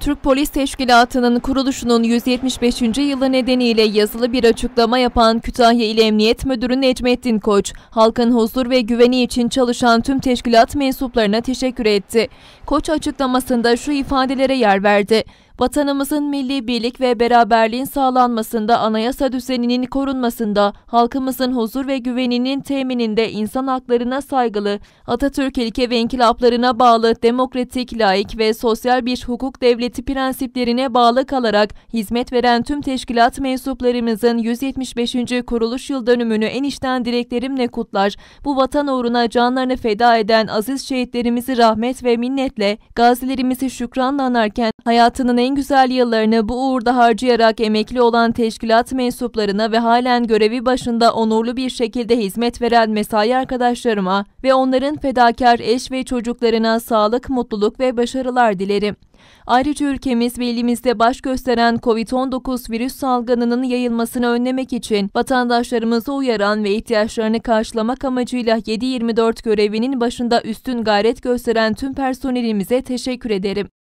Türk Polis Teşkilatı'nın kuruluşunun 175. yılı nedeniyle yazılı bir açıklama yapan Kütahya İl Emniyet Müdürü Necmettin Koç, halkın huzur ve güveni için çalışan tüm teşkilat mensuplarına teşekkür etti. Koç açıklamasında şu ifadelere yer verdi. Vatanımızın milli birlik ve beraberliğin sağlanmasında, anayasa düzeninin korunmasında, halkımızın huzur ve güveninin temininde insan haklarına saygılı, Atatürk ilke ve inkılaplarına bağlı, demokratik, laik ve sosyal bir hukuk devleti prensiplerine bağlı kalarak hizmet veren tüm teşkilat mensuplarımızın 175. kuruluş yıl dönümünü en içten dileklerimle kutlar, bu vatan uğruna canlarını feda eden aziz şehitlerimizi rahmet ve minnetle, gazilerimizi şükranla anarken Hayatının en güzel yıllarını bu uğurda harcayarak emekli olan teşkilat mensuplarına ve halen görevi başında onurlu bir şekilde hizmet veren mesai arkadaşlarıma ve onların fedakar eş ve çocuklarına sağlık, mutluluk ve başarılar dilerim. Ayrıca ülkemiz ve ilimizde baş gösteren COVID-19 virüs salgınının yayılmasını önlemek için vatandaşlarımızı uyaran ve ihtiyaçlarını karşılamak amacıyla 7-24 görevinin başında üstün gayret gösteren tüm personelimize teşekkür ederim.